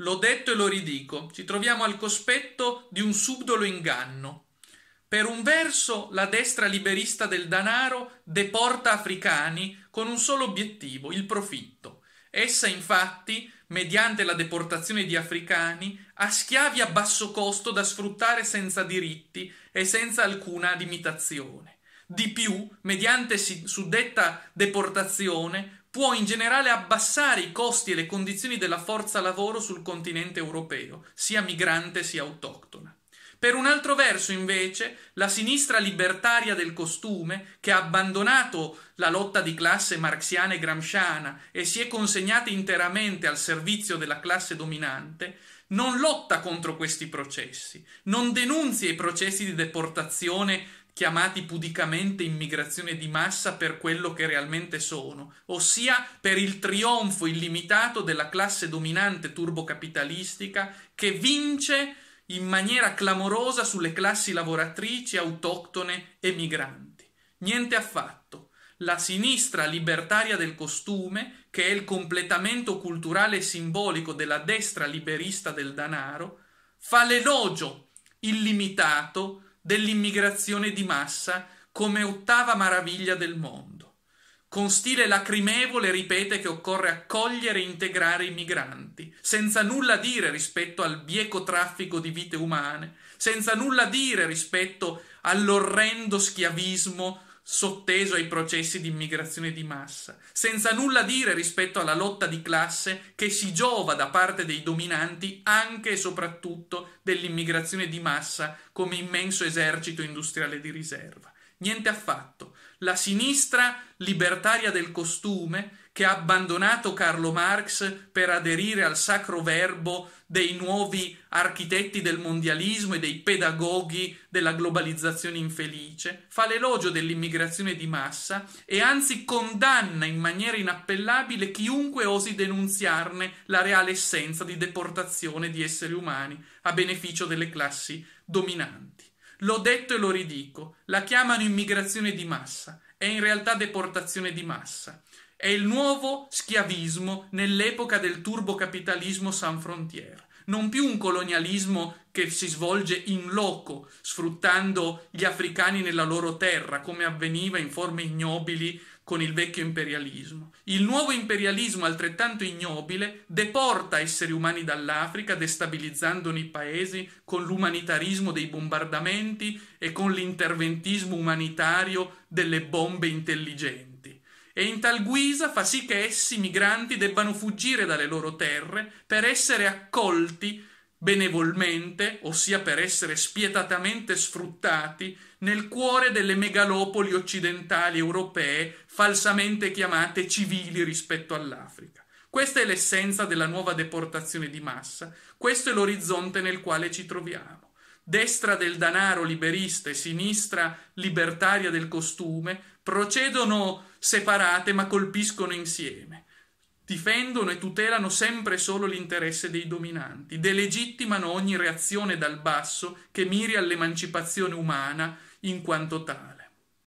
L'ho detto e lo ridico, ci troviamo al cospetto di un subdolo inganno. Per un verso la destra liberista del danaro deporta africani con un solo obiettivo, il profitto. Essa infatti, mediante la deportazione di africani, ha schiavi a basso costo da sfruttare senza diritti e senza alcuna limitazione. Di più, mediante suddetta deportazione, può in generale abbassare i costi e le condizioni della forza lavoro sul continente europeo, sia migrante sia autoctona. Per un altro verso, invece, la sinistra libertaria del costume, che ha abbandonato la lotta di classe marxiana e gramsciana e si è consegnata interamente al servizio della classe dominante, non lotta contro questi processi, non denunzia i processi di deportazione chiamati pudicamente immigrazione di massa per quello che realmente sono, ossia per il trionfo illimitato della classe dominante turbocapitalistica che vince in maniera clamorosa sulle classi lavoratrici autoctone e migranti. Niente affatto. La sinistra libertaria del costume, che è il completamento culturale e simbolico della destra liberista del danaro, fa l'elogio illimitato dell'immigrazione di massa come ottava maraviglia del mondo. Con stile lacrimevole ripete che occorre accogliere e integrare i migranti, senza nulla dire rispetto al bieco traffico di vite umane, senza nulla dire rispetto all'orrendo schiavismo sotteso ai processi di immigrazione di massa, senza nulla dire rispetto alla lotta di classe che si giova da parte dei dominanti anche e soprattutto dell'immigrazione di massa come immenso esercito industriale di riserva. Niente affatto la sinistra libertaria del costume che ha abbandonato Carlo Marx per aderire al sacro verbo dei nuovi architetti del mondialismo e dei pedagoghi della globalizzazione infelice, fa l'elogio dell'immigrazione di massa e anzi condanna in maniera inappellabile chiunque osi denunziarne la reale essenza di deportazione di esseri umani a beneficio delle classi dominanti. L'ho detto e lo ridico. La chiamano immigrazione di massa. È in realtà deportazione di massa. È il nuovo schiavismo nell'epoca del turbocapitalismo sans frontiera non più un colonialismo che si svolge in loco, sfruttando gli africani nella loro terra, come avveniva in forme ignobili con il vecchio imperialismo. Il nuovo imperialismo, altrettanto ignobile, deporta esseri umani dall'Africa, destabilizzandone i paesi con l'umanitarismo dei bombardamenti e con l'interventismo umanitario delle bombe intelligenti e in tal guisa fa sì che essi, migranti, debbano fuggire dalle loro terre per essere accolti benevolmente, ossia per essere spietatamente sfruttati, nel cuore delle megalopoli occidentali europee falsamente chiamate civili rispetto all'Africa. Questa è l'essenza della nuova deportazione di massa, questo è l'orizzonte nel quale ci troviamo. Destra del danaro liberista e sinistra libertaria del costume procedono separate ma colpiscono insieme. Difendono e tutelano sempre solo l'interesse dei dominanti, delegittimano ogni reazione dal basso che miri all'emancipazione umana in quanto tale.